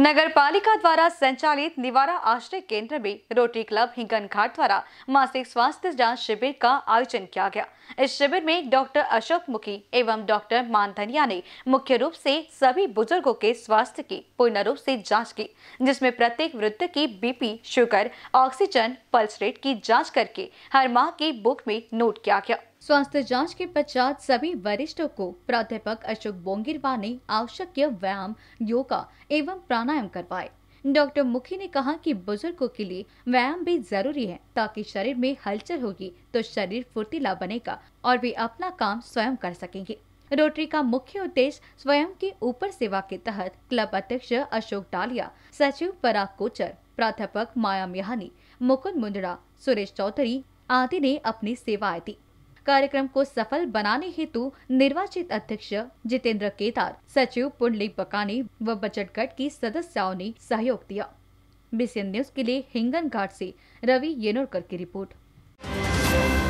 नगर पालिका द्वारा संचालित निवारा आश्रय केंद्र में रोटरी क्लब हिंगन घाट द्वारा मासिक स्वास्थ्य जांच शिविर का आयोजन किया गया इस शिविर में डॉक्टर अशोक मुखी एवं डॉक्टर मानधनिया ने मुख्य रूप से सभी बुजुर्गों के स्वास्थ्य की पूर्ण रूप से जांच की जिसमें प्रत्येक वृद्ध की BP sugar oxygen pulse rate की जाँच करके हर माह की बुक में नोट किया गया स्वास्थ्य जांच के पश्चात सभी वरिष्ठों को प्राध्यापक अशोक बोंगिरवा ने आवश्यक व्यायाम योगा एवं प्राणायाम करवाए डॉक्टर मुखी ने कहा कि बुजुर्गों के लिए व्यायाम भी जरूरी है ताकि शरीर में हलचल होगी तो शरीर फुर्तीला बनेगा और वे अपना काम स्वयं कर सकेंगे रोटरी का मुख्य उद्देश्य स्वयं के ऊपर सेवा के तहत क्लब अध्यक्ष अशोक डालिया सचिव पराग कोचर प्राध्यापक माया मिहानी मुकुंद मुंदड़ा सुरेश चौधरी आदि ने अपनी सेवाएं दी कार्यक्रम को सफल बनाने हेतु निर्वाचित अध्यक्ष जितेंद्र केदार सचिव पुंडलिक बकानी व बजट गट की सदस्यों ने सहयोग दिया बीसीएन न्यूज के लिए हिंगन घाट से रवि येनोरकर की रिपोर्ट